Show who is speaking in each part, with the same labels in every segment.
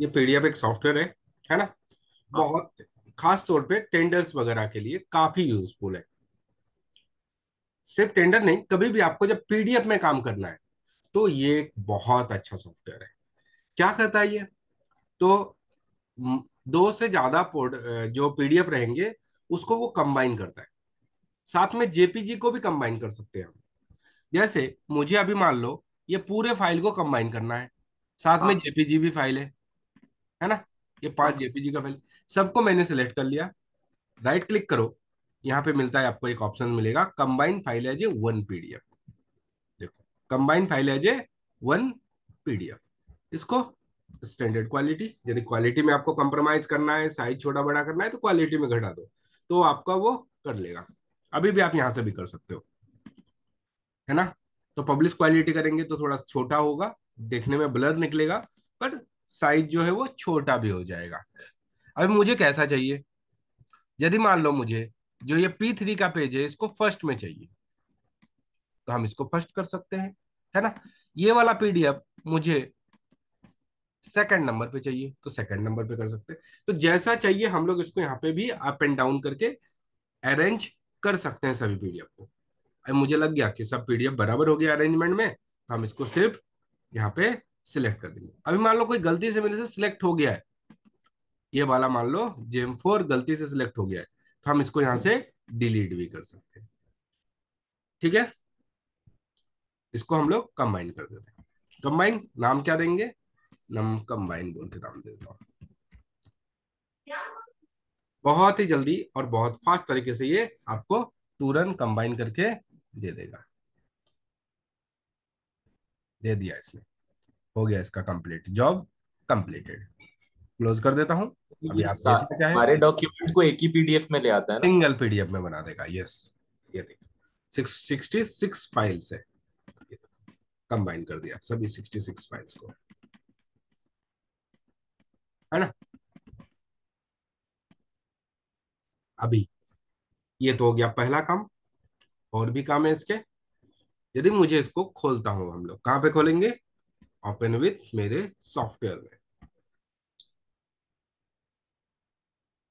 Speaker 1: ये पीडीएफ एक सॉफ्टवेयर है है ना हाँ। बहुत खास तौर पे टेंडर्स वगैरह के लिए काफी यूजफुल है सिर्फ टेंडर नहीं कभी भी आपको जब पीडीएफ में काम करना है तो ये एक बहुत अच्छा सॉफ्टवेयर है क्या करता है ये तो दो से ज्यादा जो पीडीएफ रहेंगे उसको वो कंबाइन करता है साथ में जेपीजी को भी कंबाइन कर सकते हैं हम जैसे मुझे अभी मान लो ये पूरे फाइल को कंबाइन करना है साथ में हाँ। जेपीजी भी फाइल है है ना ये पांच हाँ। जेपीजी का फाइल सबको मैंने सेलेक्ट कर लिया राइट क्लिक करो यहाँ पे मिलता है आपको एक ऑप्शन मिलेगा combine file as a one PDF देखो combine file as a one PDF इसको स्टैंडर्ड क्वालिटी यदि क्वालिटी में आपको कंप्रोमाइज करना है साइज छोटा बड़ा करना है तो क्वालिटी में घटा दो तो आपका वो कर लेगा अभी भी आप यहां से भी कर सकते हो है ना तो पब्लिश क्वालिटी करेंगे तो थोड़ा छोटा होगा देखने में ब्लर निकलेगा पर साइज जो है वो छोटा भी हो जाएगा अभी मुझे कैसा चाहिए यदि मान लो मुझे जो ये पी थ्री का पेज है इसको फर्स्ट में चाहिए तो हम इसको फर्स्ट कर सकते हैं है ना ये वाला पीडीएफ मुझे सेकंड नंबर पे चाहिए तो सेकंड नंबर पे कर सकते हैं तो जैसा चाहिए हम लोग इसको यहाँ पे भी अप एंड डाउन करके अरेंज कर सकते हैं सभी पीडीएफ को मुझे लग गया कि सब पीडीएफ बराबर हो गया अरेंजमेंट में तो हम इसको सिर्फ यहाँ पे सिलेक्ट कर देंगे अभी मान लो कोई गलती से मेरे से सिलेक्ट हो गया है ये वाला मान लो जेम फोर गलती से सिलेक्ट हो गया है तो हम इसको यहां से डिलीट भी कर सकते हैं ठीक है इसको हम लोग कंबाइन कर देते हैं कंबाइन नाम क्या देंगे नम कंबाइन बोल के नाम देता हूं बहुत ही जल्दी और बहुत फास्ट तरीके से ये आपको तुरंत कंबाइन करके दे देगा दे दिया इसने हो गया इसका कंप्लीट जॉब कंप्लीटेड क्लोज कर देता हूँ अभी आप चाहे सारे डॉक्यूमेंट को एक ही पीडीएफ में ले आता है सिंगल पीडीएफ में बना देगा यस ये देख सिक्सटी सिक्स फाइल्स है कंबाइन कर दिया सभी सिक्सटी सिक्स फाइल्स को है ना अभी ये तो हो गया पहला काम और भी काम है इसके यदि मुझे इसको खोलता हूं हम लोग कहाँ पे खोलेंगे ओपन विथ मेरे सॉफ्टवेयर में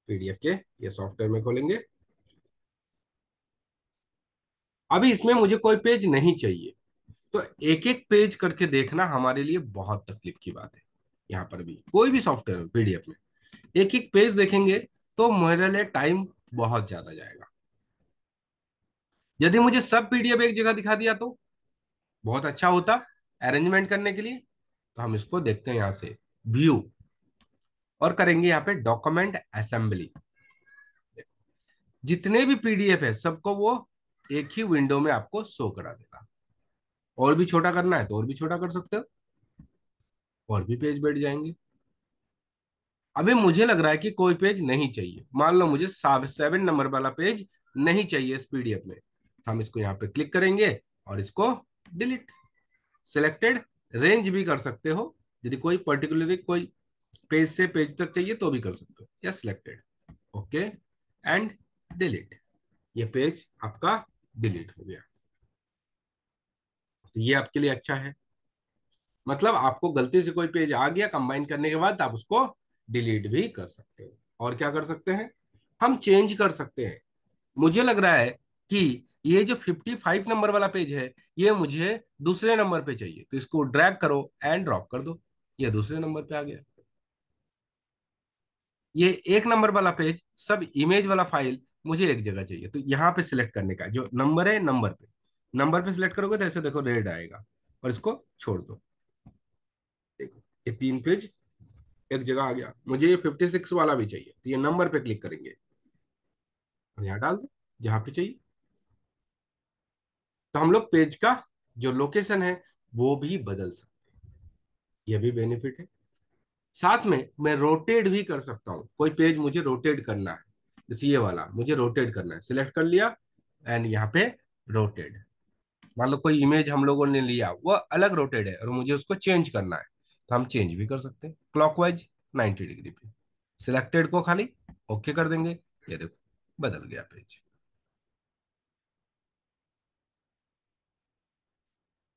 Speaker 1: पीडीएफ के ये सॉफ्टवेयर में खोलेंगे अभी इसमें मुझे कोई पेज नहीं चाहिए तो एक एक पेज करके देखना हमारे लिए बहुत तकलीफ की बात है यहां पर भी कोई भी सॉफ्टवेयर में पीडीएफ में एक एक पेज देखेंगे तो मेरे लिए टाइम बहुत ज्यादा जाएगा यदि मुझे सब पीडीएफ एक जगह दिखा दिया तो बहुत अच्छा होता अरेंजमेंट करने के लिए तो हम इसको देखते हैं यहां से व्यू और करेंगे यहां पे डॉक्यूमेंट असेंबली जितने भी पीडीएफ है सबको वो एक ही विंडो में आपको शो करा देगा और भी छोटा करना है तो और भी छोटा कर सकते हो और भी पेज बैठ जाएंगे अभी मुझे लग रहा है कि कोई पेज नहीं चाहिए मान लो मुझे सेवन नंबर वाला पेज नहीं चाहिए इस पीडीएफ में हम इसको यहाँ पे क्लिक करेंगे और इसको डिलीट सिलेक्टेड रेंज भी कर सकते हो यदि कोई पर्टिकुलरली कोई पेज से पेज तक चाहिए तो भी कर सकते हो या सिलेक्टेड ओके एंड डिलीट ये पेज आपका डिलीट हो गया तो ये आपके लिए अच्छा है मतलब आपको गलती से कोई पेज आ गया कंबाइन करने के बाद आप उसको डिलीट भी कर सकते हो और क्या कर सकते हैं हम चेंज कर सकते हैं मुझे लग रहा है कि ये जो 55 नंबर वाला पेज है ये मुझे दूसरे नंबर पे चाहिए तो इसको ड्रैग करो एंड ड्रॉप कर दो ये दूसरे नंबर पे आ गया ये एक नंबर वाला पेज सब इमेज वाला फाइल मुझे एक जगह चाहिए तो यहाँ पे सिलेक्ट करने का जो नंबर है नंबर पे नंबर पे सिलेक्ट करोगे तो ऐसे देखो रेड आएगा और इसको छोड़ दो ये तीन पेज एक जगह आ गया मुझे ये फिफ्टी सिक्स वाला भी चाहिए तो ये नंबर पे क्लिक करेंगे और यहाँ डाल दो जहां पे चाहिए तो हम लोग पेज का जो लोकेशन है वो भी बदल सकते हैं यह भी बेनिफिट है साथ में मैं रोटेट भी कर सकता हूँ कोई पेज मुझे रोटेट करना है जैसे ये वाला मुझे रोटेट करना है सिलेक्ट कर लिया एंड यहाँ पे रोटेड मान लो कोई इमेज हम लोगों ने लिया वो अलग रोटेड है और मुझे उसको चेंज करना है तो हम चेंज भी कर सकते हैं क्लॉकवाइज 90 डिग्री पे सिलेक्टेड को खाली ओके okay कर देंगे ये देखो बदल गया पेज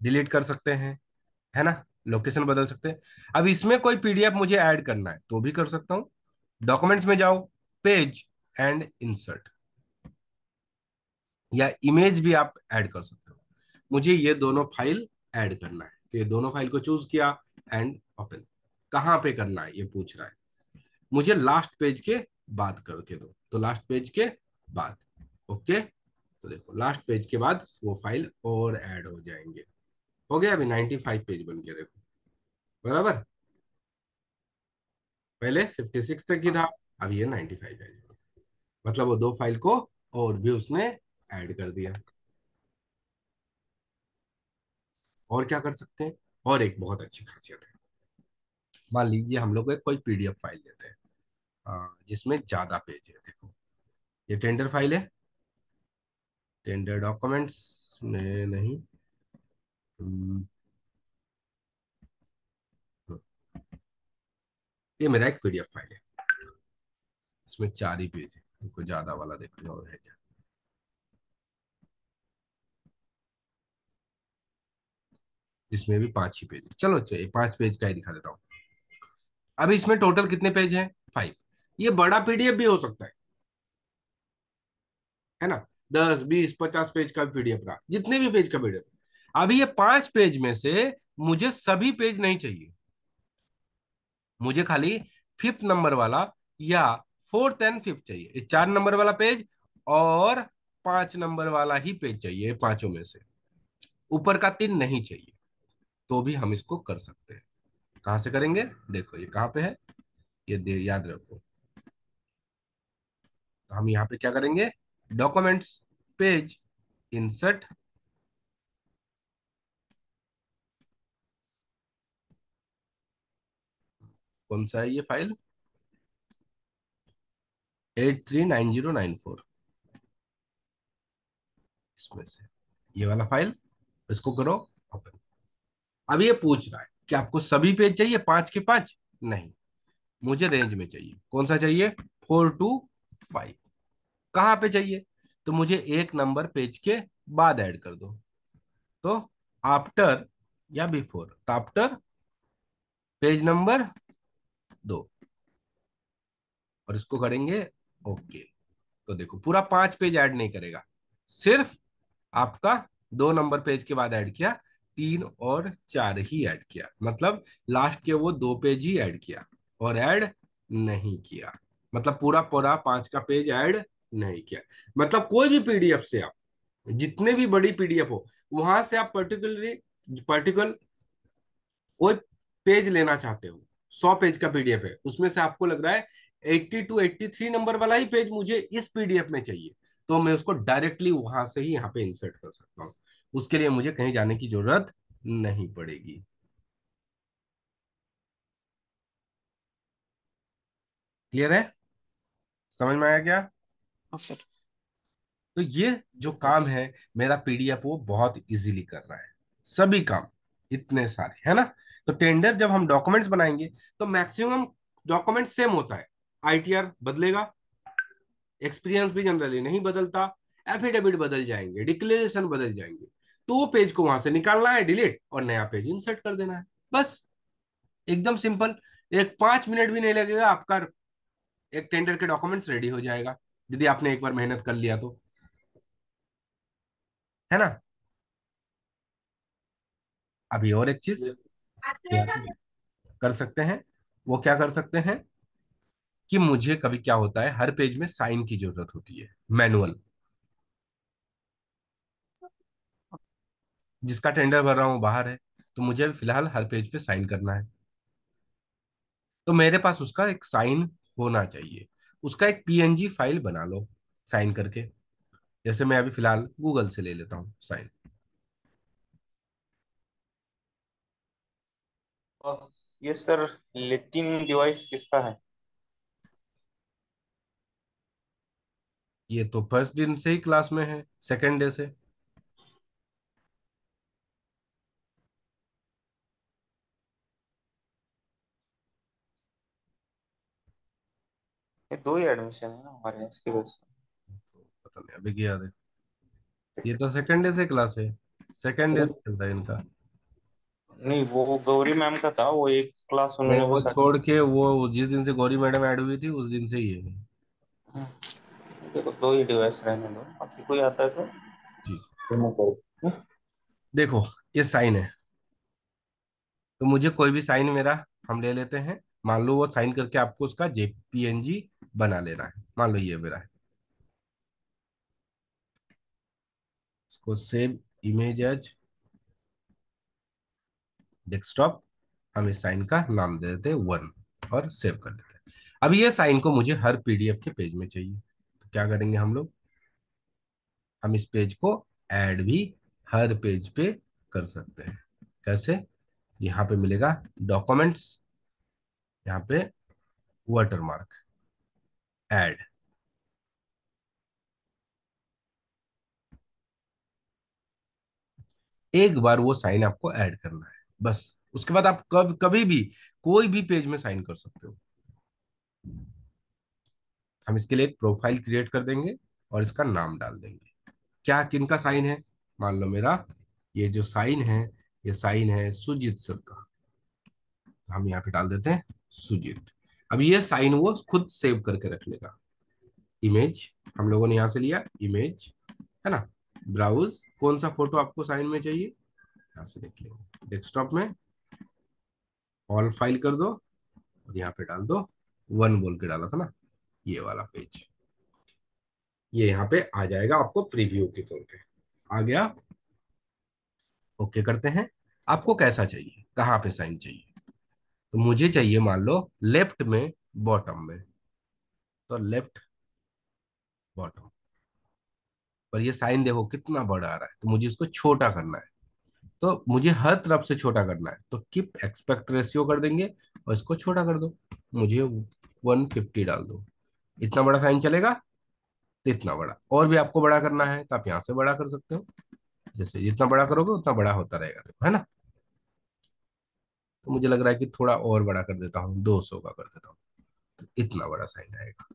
Speaker 1: डिलीट कर सकते हैं है ना लोकेशन बदल सकते हैं अब इसमें कोई पीडीएफ मुझे ऐड करना है तो भी कर सकता हूँ डॉक्यूमेंट्स में जाओ पेज एंड इंसर्ट या इमेज भी आप ऐड कर सकते हो मुझे ये दोनों फाइल ऐड करना है तो ये दोनों फाइल को चूज किया एंड ओपन कहाँ पे करना है ये पूछ रहा है मुझे लास्ट पेज के बाद करके दो तो लास्ट पेज के बाद ओके तो देखो लास्ट पेज के बाद वो फाइल और ऐड हो जाएंगे हो गया अभी नाइन्टी फाइव पेज बन गया देखो बराबर पहले फिफ्टी सिक्स तक की था अब ये नाइनटी फाइव पेज मतलब वो दो फाइल को और भी उसने ऐड कर दिया और क्या कर सकते हैं और एक बहुत अच्छी खासियत है मान लीजिए हम लोग कोई पीडीएफ फाइल लेते हैं जिसमें ज्यादा पेज है देखो ये टेंडर फाइल है टेंडर डॉक्यूमेंट्स में नहीं ये मेरा एक पीडीएफ फाइल है इसमें चार ही पेज है कोई ज्यादा वाला देखने और है क्या इसमें भी पांच ही पेज है चलो ये पांच पेज का ही दिखा देता हूं अभी इसमें टोटल कितने पेज हैं फाइव ये बड़ा पीडीएफ भी हो सकता है है ना दस बीस पचास पेज का पीडीएफ रहा जितने भी पेज का पीडीएफ अभी ये पांच पेज में से मुझे सभी पेज नहीं चाहिए मुझे खाली फिफ्थ नंबर वाला या फोर्थ एंड फिफ्थ चाहिए चार नंबर वाला पेज और पांच नंबर वाला ही पेज चाहिए पांचों में से ऊपर का तीन नहीं चाहिए तो भी हम इसको कर सकते हैं कहां से करेंगे देखो ये कहां पे है ये याद रखो तो हम यहां पे क्या करेंगे डॉक्यूमेंट्स पेज इंसर्ट कौन सा है ये file eight three nine zero nine four इसमें से ये वाला फाइल इसको करो ओपन अब ये पूछ रहा है कि आपको सभी पेज चाहिए पांच के पांच नहीं मुझे रेंज में चाहिए कौन सा चाहिए फोर टू फाइव कहां पे चाहिए तो मुझे एक नंबर पेज के बाद ऐड कर दो तो आफ्टर या बिफोर आफ्टर पेज नंबर दो और इसको करेंगे ओके तो देखो पूरा पांच पेज ऐड नहीं करेगा सिर्फ आपका दो नंबर पेज के बाद ऐड किया तीन और चार ही ऐड किया मतलब लास्ट के वो दो पेज ही ऐड किया और ऐड नहीं किया मतलब पूरा पूरा पांच का पेज ऐड नहीं किया मतलब कोई भी पीडीएफ से आप जितने भी बड़ी पीडीएफ हो वहां से आप पर्टिकुलरली पर्टिकुलर कोई पेज लेना चाहते हो सौ पेज का पीडीएफ है उसमें से आपको लग रहा है eighty two eighty three number वाला ही पेज मुझे इस पीडीएफ में चाहिए तो मैं उसको डायरेक्टली वहां से ही यहाँ पे इंसर्ट कर सकता हूँ उसके लिए मुझे कहीं जाने की जरूरत नहीं पड़ेगी क्लियर है समझ में आया क्या हाँ, सर तो ये जो काम है मेरा पीडीएफ वो बहुत इजीली कर रहा है सभी काम इतने सारे है ना तो टेंडर जब हम डॉक्यूमेंट्स बनाएंगे तो मैक्सिमम डॉक्यूमेंट सेम होता है आईटीआर बदलेगा एक्सपीरियंस भी जनरली नहीं बदलता एफिडेविट बदल जाएंगे डिक्लेरेशन बदल जाएंगे तो वो पेज को वहां से निकालना है डिलीट और नया पेज इंसर्ट कर देना है बस एकदम सिंपल एक पांच मिनट भी नहीं लगेगा आपका एक टेंडर के डॉक्यूमेंट्स रेडी हो जाएगा यदि आपने एक बार मेहनत कर लिया तो है ना अभी और एक चीज कर सकते हैं वो क्या कर सकते हैं कि मुझे कभी क्या होता है हर पेज में साइन की जरूरत होती है मैनुअल जिसका टेंडर भर रहा हूं बाहर है तो मुझे फिलहाल हर पेज पे साइन करना है तो मेरे पास उसका एक साइन होना चाहिए उसका एक पीएनजी फाइल बना लो साइन करके जैसे मैं अभी फिलहाल गूगल से ले लेता हूँ साइन ये सर लेटिन डिवाइस किसका है ये तो फर्स्ट दिन से ही क्लास में है सेकंड डे से ये दो ही एडमिशन है ना हमारे इसकी वजह से पता नहीं अभी क्या याद है ये तो सेकंड डे से क्लास है सेकंड डे तो से चलता है इनका नहीं वो गौरी मैम का था वो एक क्लास उन्होंने वो वो सारी छोड़ के वो जिस दिन से गौरी मैडम ऐड हुई थी उस दिन से ही है हम्म, देखो दो ही डिवाइस रहने दो बाकी कोई आता है तो, तो हाँ। देखो ये साइन है तो मुझे कोई भी साइन मेरा हम ले लेते हैं मान लो वो साइन करके आपको उसका जेपीएनजी बना लेना है मान लो ये मेरा है इसको सेव इमेज एज डेस्कटॉप हम इस साइन का नाम दे देते वन और सेव कर देते हैं अब ये साइन को मुझे हर पीडीएफ के पेज में चाहिए तो क्या करेंगे हम लोग हम इस पेज को ऐड भी हर पेज पे कर सकते हैं कैसे यहाँ पे मिलेगा डॉक्यूमेंट्स यहाँ पे वाटरमार्क ऐड एक बार वो साइन आपको ऐड करना है बस उसके बाद आप कब कभी भी कोई भी पेज में साइन कर सकते हो हम इसके लिए एक प्रोफाइल क्रिएट कर देंगे और इसका नाम डाल देंगे क्या किनका साइन है मान लो मेरा ये जो साइन है ये साइन है सुजीत सर का हम यहाँ पे डाल देते हैं सुजीत अब ये साइन वो खुद सेव करके रख लेगा इमेज हम लोगों ने यहां से लिया इमेज है ना ब्राउज कौन सा फोटो आपको साइन में चाहिए यहां से देख लेंगे डेस्कटॉप में ऑल फाइल कर दो और यहाँ पे डाल दो वन बोल के डाला था ना ये वाला पेज ये यहाँ पे आ जाएगा आपको प्रीव्यू के तौर पे आ गया ओके करते हैं आपको कैसा चाहिए कहाँ पे साइन चाहिए तो मुझे चाहिए मान लो लेफ्ट में बॉटम में तो लेफ्ट बॉटम पर ये साइन देखो कितना बड़ा आ रहा है तो मुझे इसको छोटा करना है तो मुझे हर तरफ से छोटा करना है तो किप एक्सपेक्ट रेशियो कर देंगे और इसको छोटा कर दो मुझे 150 डाल दो इतना बड़ा साइन चलेगा इतना बड़ा और भी आपको बड़ा करना है तो आप यहां से बड़ा कर सकते हो जैसे जितना बड़ा करोगे उतना बड़ा होता रहेगा देखो है ना तो मुझे लग रहा है कि थोड़ा और बड़ा कर देता हूँ दो सौ का कर देता हूँ तो इतना बड़ा साइन आएगा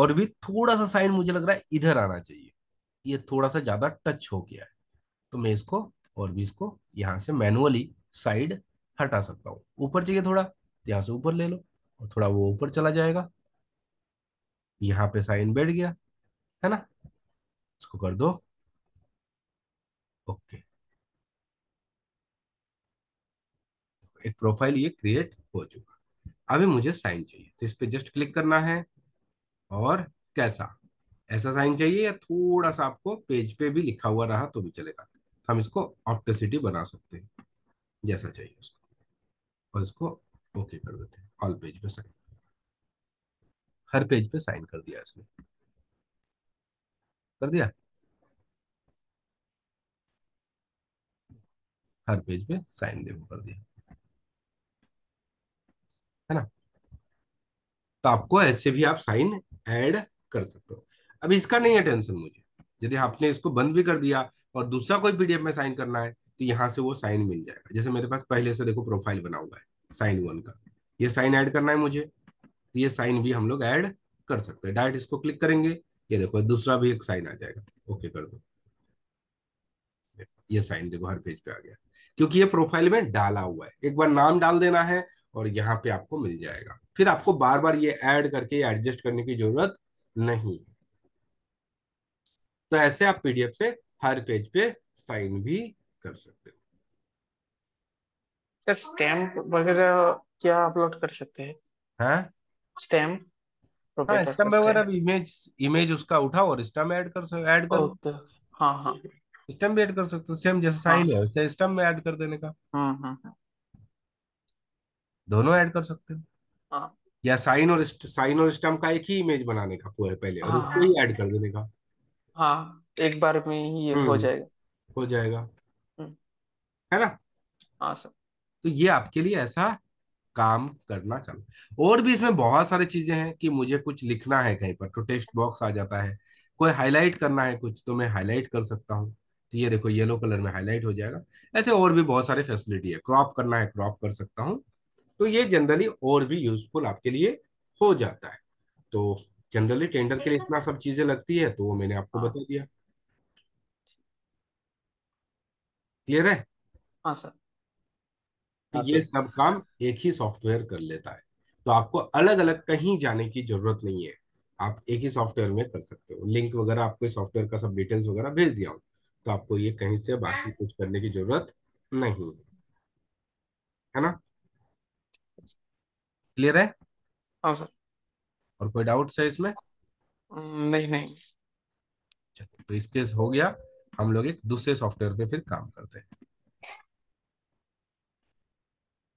Speaker 1: और भी थोड़ा सा साइन मुझे लग रहा है इधर आना चाहिए ये थोड़ा सा ज्यादा टच हो गया है तो मैं इसको और भी इसको यहाँ से मैनुअली साइड हटा सकता हूँ ऊपर चाहिए थोड़ा तो यहाँ से ऊपर ले लो और थोड़ा वो ऊपर चला जाएगा यहाँ पे साइन बैठ गया है ना इसको कर दो ओके एक प्रोफाइल ये क्रिएट हो चुका अभी मुझे साइन चाहिए तो इस पर जस्ट क्लिक करना है और कैसा ऐसा साइन चाहिए या थोड़ा सा आपको पेज पे भी लिखा हुआ रहा तो भी चलेगा हम इसको ऑप्टेसिटी बना सकते हैं जैसा चाहिए उसको और इसको ओके कर देते हैं ऑल पेज पे साइन हर पेज पे साइन कर दिया इसने कर दिया हर पेज पे साइन देखो कर दिया है ना तो आपको ऐसे भी आप साइन ऐड कर सकते हो अब इसका नहीं है टेंशन मुझे यदि आपने इसको बंद भी कर दिया और दूसरा कोई पीडीएफ में साइन करना है तो यहाँ से वो साइन मिल जाएगा जैसे मेरे पास पहले से देखो प्रोफाइल बना हुआ है साइन वन का ये साइन ऐड करना है मुझे तो ये साइन भी हम लोग ऐड कर सकते हैं डायरेक्ट इसको क्लिक करेंगे ये देखो दूसरा भी एक साइन आ जाएगा ओके कर दो ये साइन देखो हर पेज पे आ गया क्योंकि ये प्रोफाइल में डाला हुआ है एक बार नाम डाल देना है और यहाँ पे आपको मिल जाएगा फिर आपको बार बार ये ऐड करके एडजस्ट करने की जरूरत नहीं तो ऐसे आप पीडीएफ से हर पेज पे साइन भी कर सकते हो सर स्टैम्प वगैरह क्या अपलोड कर सकते हैं स्टैम्प हाँ स्टम्प हाँ, वगैरह अब इमेज इमेज उसका उठा और स्टम्प ऐड कर सकते ऐड कर हाँ हाँ स्टम्प भी ऐड कर सकते हो सेम जैसे साइन हाँ। है वैसे स्टम्प में ऐड कर देने का हाँ, दोनों ऐड कर सकते हो या साइन और साइन और स्टम्प का एक ही इमेज बनाने का है पहले और उसको ही ऐड कर देने का हाँ एक बार में ही ये हो हम्म जाएगा हो जाएगा हम्म। है ना हाँ सर तो ये आपके लिए ऐसा काम करना चाहिए और भी इसमें बहुत सारी चीजें हैं कि मुझे कुछ लिखना है कहीं पर तो टेक्स्ट बॉक्स आ जाता है कोई हाईलाइट करना है कुछ तो मैं हाईलाइट कर सकता हूँ तो ये देखो येलो कलर में हाईलाइट हो जाएगा ऐसे और भी बहुत सारे फैसिलिटी है क्रॉप करना है क्रॉप कर सकता हूँ तो ये जनरली और भी यूजफुल आपके लिए हो जाता है तो जनरली टेंडर के लिए इतना सब चीजें लगती है तो वो मैंने आपको हाँ। बता दिया क्लियर है हाँ सर तो हाँ, ये सब काम एक ही सॉफ्टवेयर कर लेता है तो आपको अलग अलग कहीं जाने की जरूरत नहीं है आप एक ही सॉफ्टवेयर में कर सकते हो लिंक वगैरह आपको सॉफ्टवेयर का सब डिटेल्स वगैरह भेज दिया हूं तो आपको ये कहीं से बाकी कुछ करने की जरूरत नहीं है है ना क्लियर है हाँ सर और कोई डाउट है इसमें हम्म, नहीं नहीं तो इसके हो गया हम लोग एक दूसरे सॉफ्टवेयर पे फिर काम करते हैं